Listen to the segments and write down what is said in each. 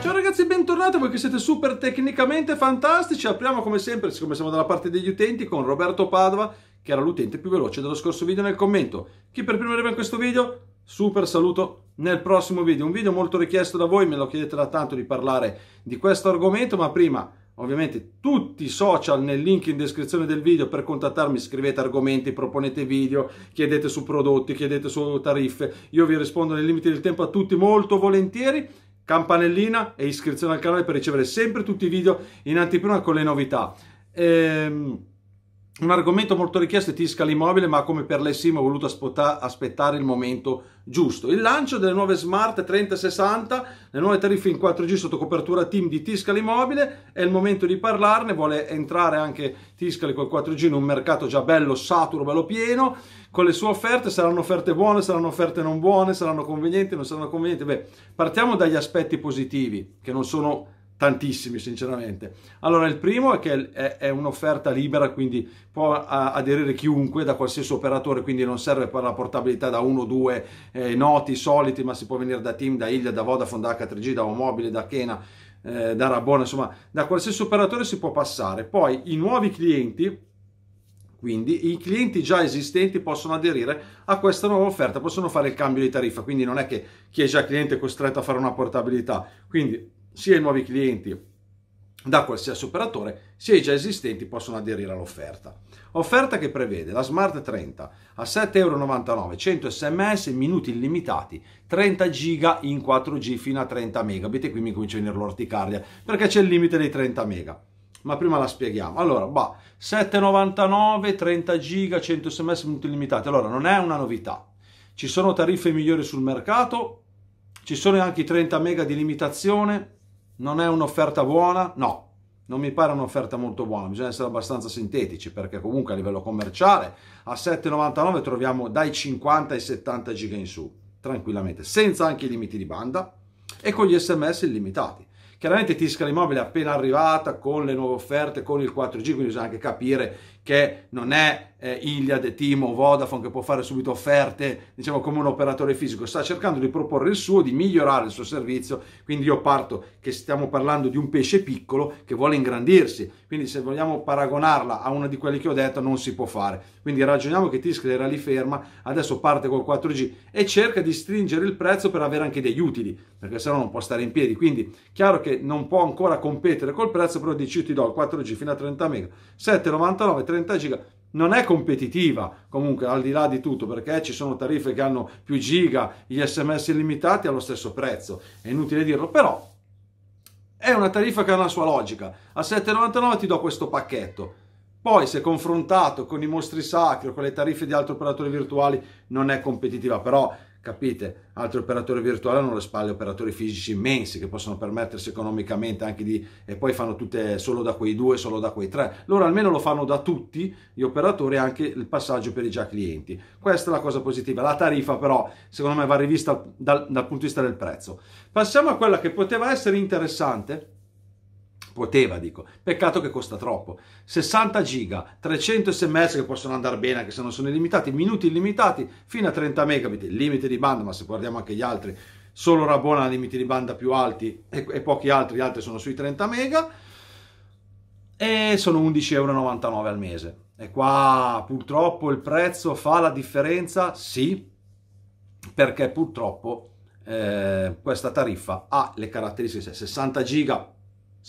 Ciao ragazzi, bentornati voi siete super tecnicamente fantastici. Apriamo come sempre, siccome siamo dalla parte degli utenti, con Roberto Padova, che era l'utente più veloce dello scorso video nel commento. Chi per primo arriva in questo video, super saluto nel prossimo video. Un video molto richiesto da voi, me lo chiedete da tanto di parlare di questo argomento, ma prima ovviamente tutti i social nel link in descrizione del video per contattarmi scrivete argomenti proponete video chiedete su prodotti chiedete su tariffe io vi rispondo nei limiti del tempo a tutti molto volentieri campanellina e iscrizione al canale per ricevere sempre tutti i video in anteprima con le novità ehm un argomento molto richiesto è Tisca l'immobile, ma come per l'SIM ho voluto aspettare il momento giusto. Il lancio delle nuove Smart 3060, le nuove tariffe in 4G sotto copertura team di Tisca l'immobile, è il momento di parlarne, vuole entrare anche Tiscali col 4G in un mercato già bello saturo, bello pieno, con le sue offerte, saranno offerte buone, saranno offerte non buone, saranno convenienti, non saranno convenienti. Beh, partiamo dagli aspetti positivi, che non sono tantissimi sinceramente. Allora il primo è che è, un'offerta libera, quindi può aderire chiunque da qualsiasi operatore, quindi non serve per la portabilità da uno o due eh, noti soliti, ma si può venire da Team, da Ilia, da Vodafone, da H3G, da Omobile, da Kena, eh, da Rabona, insomma da qualsiasi operatore si può passare. Poi i nuovi clienti quindi i clienti già esistenti possono aderire a questa nuova offerta, possono fare il cambio di tariffa, quindi non è che chi è già cliente è costretto a fare una portabilità. Quindi sia i nuovi clienti da qualsiasi operatore, sia i già esistenti possono aderire all'offerta. Offerta che prevede la Smart 30 a 7,99€, 100 sms, minuti illimitati, 30 giga in 4G fino a 30 megabit e qui mi comincia a venire l'orticardia perché c'è il limite dei 30 mega. Ma prima la spieghiamo. Allora, bah, 7,99, 30 giga, 100 sms, minuti illimitati. Allora, non è una novità. Ci sono tariffe migliori sul mercato, ci sono anche i 30 mega di limitazione, non è un'offerta buona? No, non mi pare un'offerta molto buona, bisogna essere abbastanza sintetici perché comunque a livello commerciale a 7,99 troviamo dai 50 ai 70 giga in su, tranquillamente, senza anche i limiti di banda e con gli sms illimitati. Chiaramente Tisca l'immobile è appena arrivata con le nuove offerte, con il 4G, quindi bisogna anche capire che non è eh, Iliad, Timo, Vodafone che può fare subito offerte, diciamo come un operatore fisico, sta cercando di proporre il suo, di migliorare il suo servizio, quindi io parto che stiamo parlando di un pesce piccolo che vuole ingrandirsi, quindi se vogliamo paragonarla a una di quelle che ho detto non si può fare, quindi ragioniamo che Tisca era lì ferma, adesso parte col 4G e cerca di stringere il prezzo per avere anche degli utili, perché sennò non può stare in piedi, quindi chiaro che non può ancora competere col prezzo, però dici io ti do il 4G fino a 30 mega, 7,99, 30 30 giga non è competitiva comunque al di là di tutto perché ci sono tariffe che hanno più giga gli sms illimitati allo stesso prezzo è inutile dirlo però è una tariffa che ha una sua logica a 7,99 ti do questo pacchetto poi se confrontato con i mostri sacri o con le tariffe di altri operatori virtuali non è competitiva però capite? Altri operatori virtuali hanno alle spalle operatori fisici immensi che possono permettersi economicamente anche di... e poi fanno tutte solo da quei due, solo da quei tre. Loro almeno lo fanno da tutti gli operatori anche il passaggio per i già clienti. Questa è la cosa positiva. La tariffa però, secondo me, va rivista dal, dal punto di vista del prezzo. Passiamo a quella che poteva essere interessante, poteva dico, peccato che costa troppo, 60 giga, 300 sms che possono andare bene anche se non sono illimitati, minuti illimitati fino a 30 megabit, limite di banda, ma se guardiamo anche gli altri, solo Rabona ha limiti di banda più alti e, e pochi altri, gli altri sono sui 30 mega, e sono 11,99 euro al mese. E qua purtroppo il prezzo fa la differenza? Sì, perché purtroppo eh, questa tariffa ha le caratteristiche 60 giga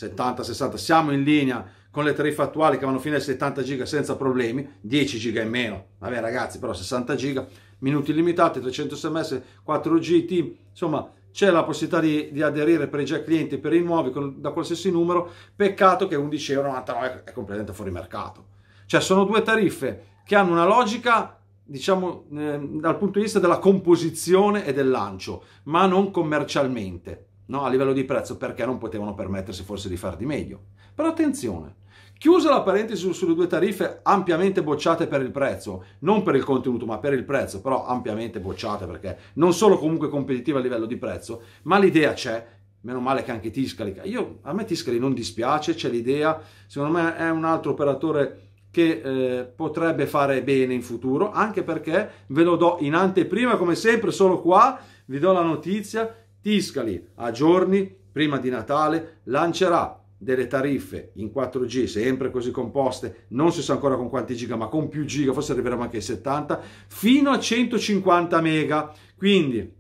70-60, siamo in linea con le tariffe attuali che vanno fino ai 70 giga senza problemi, 10 giga in meno, vabbè ragazzi però 60 giga, minuti illimitati, 300 sms, 4 GT, insomma c'è la possibilità di, di, aderire per i già clienti per i nuovi con, da qualsiasi numero, peccato che 11,99 euro è completamente fuori mercato. Cioè sono due tariffe che hanno una logica diciamo eh, dal punto di vista della composizione e del lancio, ma non commercialmente no, a livello di prezzo perché non potevano permettersi forse di far di meglio. Però attenzione, chiusa la parentesi sulle due tariffe ampiamente bocciate per il prezzo, non per il contenuto ma per il prezzo, però ampiamente bocciate perché non sono comunque competitive a livello di prezzo, ma l'idea c'è Meno male che anche Tiscali, io, a me Tiscali non dispiace, c'è l'idea, secondo me è un altro operatore che eh, potrebbe fare bene in futuro, anche perché ve lo do in anteprima come sempre, solo qua vi do la notizia Tiscali a giorni prima di Natale lancerà delle tariffe in 4G sempre così composte, non si sa ancora con quanti giga, ma con più giga, forse arriveremo anche ai 70, fino a 150 mega. Quindi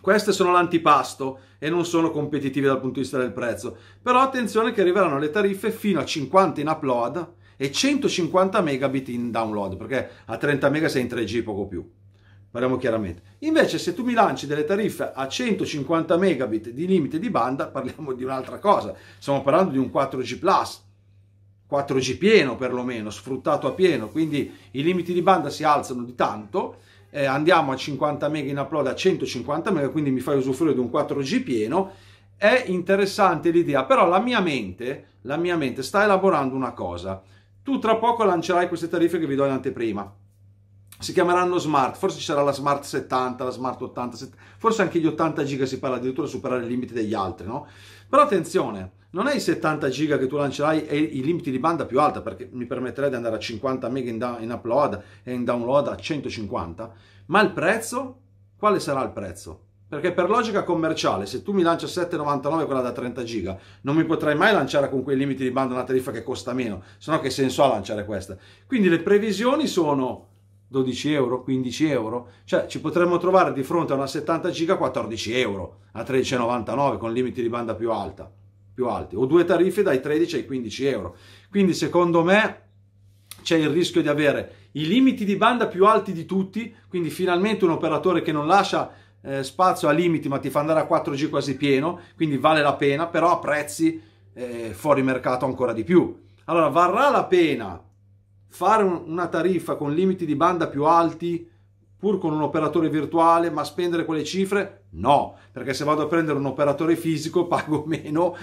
queste sono l'antipasto e non sono competitive dal punto di vista del prezzo. Però attenzione che arriveranno le tariffe fino a 50 in upload e 150 megabit in download, perché a 30 mega sei in 3G poco più parliamo chiaramente. Invece se tu mi lanci delle tariffe a 150 megabit di limite di banda, parliamo di un'altra cosa, stiamo parlando di un 4G Plus, 4G pieno perlomeno, sfruttato a pieno, quindi i limiti di banda si alzano di tanto, eh, andiamo a 50 MB in upload a 150 MB, quindi mi fai usufruire di un 4G pieno, è interessante l'idea, però la mia mente, la mia mente sta elaborando una cosa. Tu tra poco lancerai queste tariffe che vi do in anteprima si chiameranno smart, forse ci sarà la smart 70, la smart 80, forse anche gli 80 giga si parla addirittura di superare i limiti degli altri, no? Però attenzione, non è i 70 giga che tu lancerai e i limiti di banda più alta, perché mi permetterai di andare a 50 mega in, da- in upload e in download a 150, ma il prezzo? Quale sarà il prezzo? Perché per logica commerciale, se tu mi lanci a 7,99 quella da 30 giga, non mi potrai mai lanciare con quei limiti di banda una tariffa che costa meno, se no che senso ha lanciare questa? Quindi le previsioni sono 12 euro, 15 euro, cioè ci potremmo trovare di fronte a una 70 giga 14 euro a 13,99 con limiti di banda più, alta, più alti o due tariffe dai 13 ai 15 euro. Quindi secondo me c'è il rischio di avere i limiti di banda più alti di tutti, quindi finalmente un operatore che non lascia eh, spazio a limiti ma ti fa andare a 4G quasi pieno, quindi vale la pena, però a prezzi eh, fuori mercato ancora di più. Allora varrà la pena fare un, una tariffa con limiti di banda più alti pur con un operatore virtuale, ma spendere quelle cifre? No, perché se vado a prendere un operatore fisico pago meno,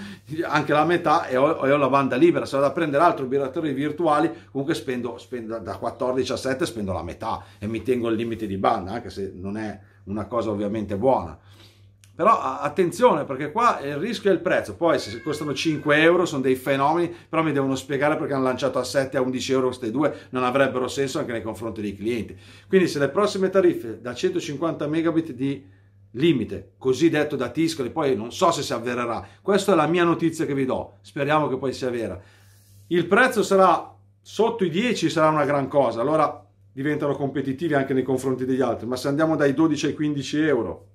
anche la metà, e ho, e ho la banda libera. Se vado a prendere altri operatori virtuali, comunque spendo, spendo da 14 a 7, spendo la metà e mi tengo il limite di banda, anche se non è una cosa ovviamente buona. Però attenzione perché qua il rischio è il prezzo, poi se costano 5 euro sono dei fenomeni, però mi devono spiegare perché hanno lanciato a 7 a 11 euro queste due, non avrebbero senso anche nei confronti dei clienti. Quindi se le prossime tariffe da 150 megabit di limite, così detto da Tiscoli, poi non so se si avvererà, questa è la mia notizia che vi do, speriamo che poi sia vera. Il prezzo sarà sotto i 10 sarà una gran cosa, allora diventano competitivi anche nei confronti degli altri, ma se andiamo dai 12 ai 15 euro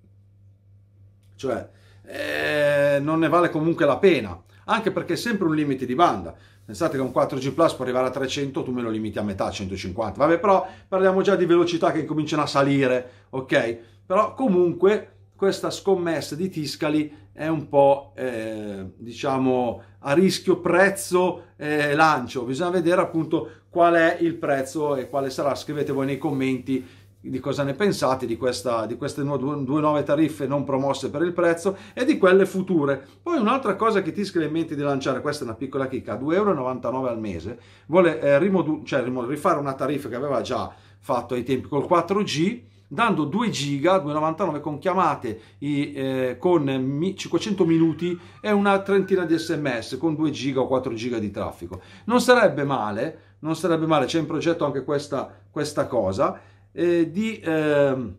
cioè, eh, non ne vale comunque la pena, anche perché è sempre un limite di banda. Pensate che un 4G Plus può arrivare a 300, tu me lo limiti a metà, 150. Vabbè, però parliamo già di velocità che cominciano a salire, ok? Però comunque questa scommessa di Tiscali è un po', eh, diciamo, a rischio prezzo eh, lancio. Bisogna vedere appunto qual è il prezzo e quale sarà. Scrivete voi nei commenti di cosa ne pensate di, questa, di queste nuove, due nuove tariffe non promosse per il prezzo e di quelle future. Poi un'altra cosa che ti scrive in mente di lanciare, questa è una piccola chicca, a 2,99 euro al mese, vuole eh, rimodu- cioè, rifare una tariffa che aveva già fatto ai tempi col 4G, dando 2 giga 2,99 con chiamate eh, con 500 minuti e una trentina di sms con 2 giga o 4 giga di traffico non sarebbe male non sarebbe male c'è in progetto anche questa, questa cosa eh, di eh,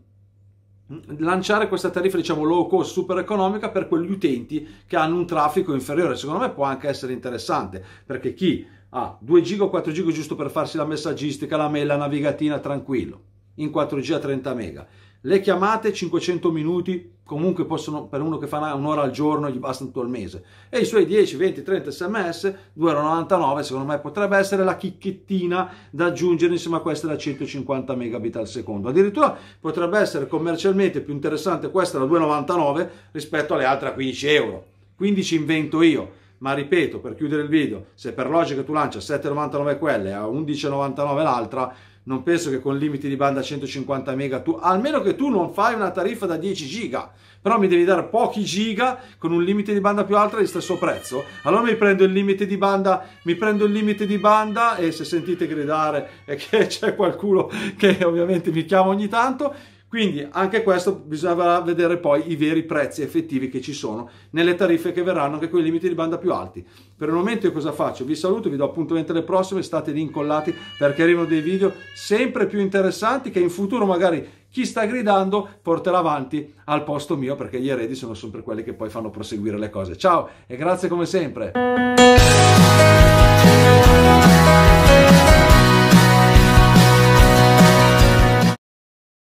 lanciare questa tariffa diciamo low cost super economica per quegli utenti che hanno un traffico inferiore secondo me può anche essere interessante perché chi ha 2 giga o 4 giga giusto per farsi la messaggistica la mail la navigatina tranquillo in 4G a 30 mega le chiamate 500 minuti, comunque possono, per uno che fa un'ora al giorno gli bastano tutto il mese. E i suoi 10, 20, 30 sms, 2,99 secondo me potrebbe essere la chicchettina da aggiungere insieme a questa da 150 megabit al secondo. Addirittura potrebbe essere commercialmente più interessante questa da 2,99 rispetto alle altre a 15 euro. 15 invento io ma ripeto per chiudere il video se per logica tu lancia 7,99 quelle a 11,99 l'altra non penso che con limiti di banda 150 mega tu, almeno che tu non fai una tariffa da 10 giga, però mi devi dare pochi giga con un limite di banda più alto allo stesso prezzo, allora mi prendo il limite di banda, mi prendo il limite di banda e se sentite gridare è che c'è qualcuno che ovviamente mi chiama ogni tanto, quindi anche questo bisognerà vedere poi i veri prezzi effettivi che ci sono nelle tariffe che verranno anche con i limiti di banda più alti. Per il momento io cosa faccio? Vi saluto, vi do appuntamento alle prossime, state lì incollati perché arrivano dei video sempre più interessanti che in futuro magari chi sta gridando porterà avanti al posto mio perché gli eredi sono sempre quelli che poi fanno proseguire le cose. Ciao e grazie come sempre.